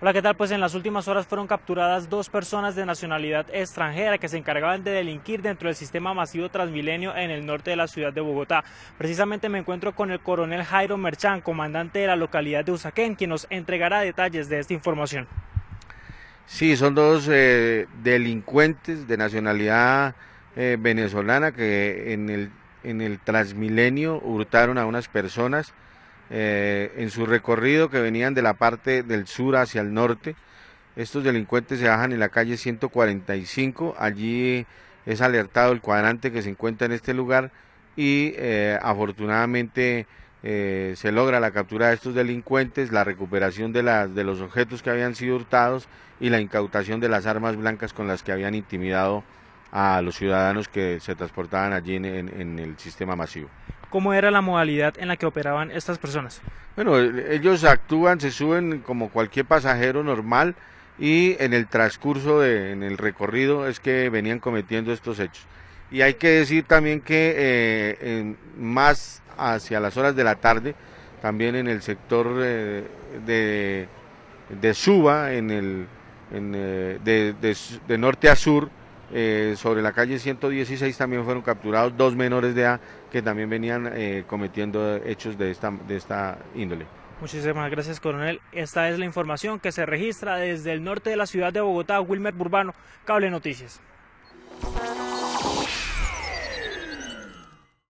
Hola, ¿qué tal? Pues en las últimas horas fueron capturadas dos personas de nacionalidad extranjera que se encargaban de delinquir dentro del sistema masivo Transmilenio en el norte de la ciudad de Bogotá. Precisamente me encuentro con el coronel Jairo Merchán, comandante de la localidad de Usaquén, quien nos entregará detalles de esta información. Sí, son dos eh, delincuentes de nacionalidad eh, venezolana que en el, en el Transmilenio hurtaron a unas personas eh, en su recorrido que venían de la parte del sur hacia el norte. Estos delincuentes se bajan en la calle 145, allí es alertado el cuadrante que se encuentra en este lugar y eh, afortunadamente eh, se logra la captura de estos delincuentes, la recuperación de, de los objetos que habían sido hurtados y la incautación de las armas blancas con las que habían intimidado a los ciudadanos que se transportaban allí en, el sistema masivo. ¿Cómo era la modalidad en la que operaban estas personas? Bueno, ellos actúan, se suben como cualquier pasajero normal y en el transcurso, de, en el recorrido es que venían cometiendo estos hechos. Y hay que decir también que eh, más hacia las horas de la tarde, también en el sector eh, de, Suba, en el, eh, de norte a sur, eh, sobre la calle 116 también fueron capturados dos menores de edad que también venían eh, cometiendo hechos de esta, de esta índole. Muchísimas gracias, coronel. Esta es la información que se registra desde el norte de la ciudad de Bogotá, Wilmer Burbano, Cable Noticias.